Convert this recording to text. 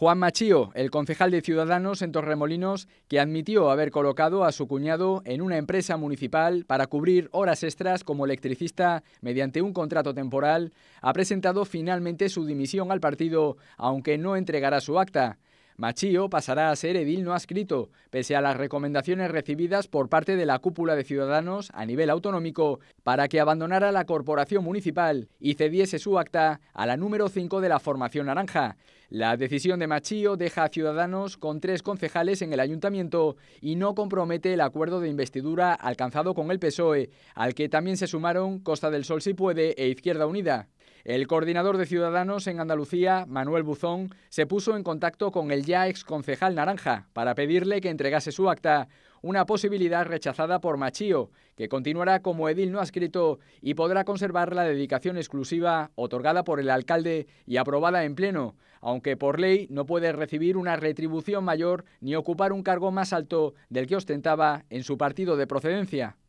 Juan Machío, el concejal de Ciudadanos en Torremolinos, que admitió haber colocado a su cuñado en una empresa municipal para cubrir horas extras como electricista mediante un contrato temporal, ha presentado finalmente su dimisión al partido, aunque no entregará su acta. Machío pasará a ser edil no adscrito, pese a las recomendaciones recibidas por parte de la cúpula de ciudadanos a nivel autonómico para que abandonara la corporación municipal y cediese su acta a la número 5 de la formación naranja. La decisión de Machío deja a Ciudadanos con tres concejales en el ayuntamiento y no compromete el acuerdo de investidura alcanzado con el PSOE, al que también se sumaron Costa del Sol si puede e Izquierda Unida. El coordinador de Ciudadanos en Andalucía, Manuel Buzón, se puso en contacto con el ya ex concejal Naranja para pedirle que entregase su acta, una posibilidad rechazada por Machío, que continuará como edil no escrito y podrá conservar la dedicación exclusiva otorgada por el alcalde y aprobada en pleno, aunque por ley no puede recibir una retribución mayor ni ocupar un cargo más alto del que ostentaba en su partido de procedencia.